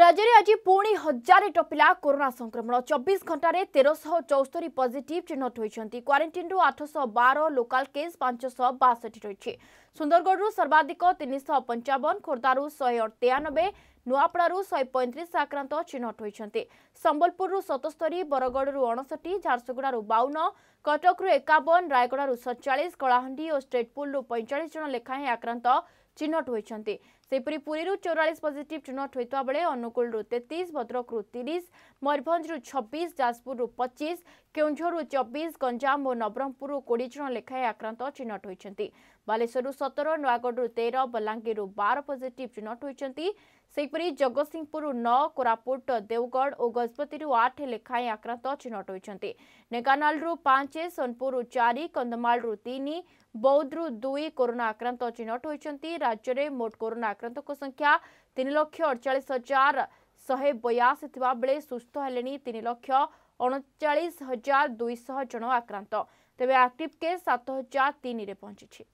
ରାଜ୍ୟରେ ଆଜି ପୁଣି ହଜାରେ ଟପିଲା କରୋନା ସଂକ୍ରମଣ ଚବିଶ ଘଣ୍ଟାରେ ତେରଶହ ଚଉସ୍ତରି ପଜିଟିଭ୍ ଚିହ୍ନଟ ହୋଇଛନ୍ତି କ୍ୱାରେଣ୍ଟିନ୍ରୁ ଆଠଶହ ବାର ଲୋକାଲ୍ କେସ୍ ପାଞ୍ଚଶହ ବାଷଠି ରହିଛି ସୁନ୍ଦରଗଡ଼ରୁ ସର୍ବାଧିକ ତିନିଶହ ପଞ୍ଚାବନ ଖୋର୍ଦ୍ଧାରୁ ଶହେ ତେୟାନବେ ନୂଆପଡ଼ାରୁ ଶହେ ପଇଁତିରିଶ ଆକ୍ରାନ୍ତ ଚିହ୍ନଟ ହୋଇଛନ୍ତି ସମ୍ବଲପୁରରୁ ସତସ୍ତରି ବରଗଡ଼ରୁ ଅଣଷଠି ଝାରସୁଗୁଡ଼ାରୁ ବାଉନ କଟକରୁ ଏକାବନ ରାୟଗଡ଼ାରୁ ସତଚାଳିଶ କଳାହାଣ୍ଡି ଓ ଷ୍ଟେଟପୁରରୁ ପଇଁଚାଳିଶ ଜଣ ଲେଖାଏଁ ଆକ୍ରାନ୍ତ ଚିହ୍ନଟ ହୋଇଛନ୍ତି ସେହିପରି ପୁରୀରୁ ଚଉରାଳିଶ ପଜିଟିଭ୍ ଚିହ୍ନଟ ହୋଇଥିବା ବେଳେ ଅନୁଗୁଳରୁ ତେତିଶ ଭଦ୍ରକରୁ ତିରିଶ ମୟୂରଭଞ୍ଜରୁ ଛବିଶ ଯାଜପୁରରୁ ପଚିଶ କେଉଁଝରରୁ ଚବିଶ ଗଞ୍ଜାମ ଓ ନବରଙ୍ଗପୁରରୁ କୋଡ଼ିଏ ଜଣ ଲେଖାଏଁ ଆକ୍ରାନ୍ତ ଚିହ୍ନଟ ହୋଇଛନ୍ତି ବାଲେଶ୍ୱରରୁ ସତର ନୟାଗଡ଼ରୁ ତେର ବଲାଙ୍ଗୀରରୁ ବାର ପଜିଟିଭ୍ ଚିହ୍ନଟ ହୋଇଛନ୍ତି ସେହିପରି ଜଗତସିଂହପୁରରୁ ନଅ କୋରାପୁଟ ଦେଓଗଡ଼ ଓ ଗଜପତିରୁ ଆଠ ଲେଖାଏଁ ଆକ୍ରାନ୍ତ ଚିହ୍ନଟ ହୋଇଛନ୍ତି ଢେଙ୍କାନାଳରୁ ପାଞ୍ଚ ସୋନପୁରରୁ ଚାରି କନ୍ଧମାଳରୁ ତିନି ବୌଦ୍ଧରୁ ଦୁଇ କରୋନା ଆକ୍ରାନ୍ତ ଚିହ୍ନଟ ହୋଇଛନ୍ତି ରାଜ୍ୟରେ ମୋଟ କରୋନା ଆକ୍ରାନ୍ତଙ୍କ ସଂଖ୍ୟା ତିନି ଲକ୍ଷ ଅଡ଼ଚାଳିଶ ହଜାର ଶହେ ବୟାଅଶୀ ଥିବାବେଳେ ସୁସ୍ଥ ହେଲେଣି ତିନି ଲକ୍ଷ ଅଣଚାଳିଶ ହଜାର ଦୁଇଶହ ଜଣ ଆକ୍ରାନ୍ତ ତେବେ ଆକ୍ଟିଭ୍ କେସ୍ ସାତ ହଜାର ତିନିରେ ପହଞ୍ଚିଛି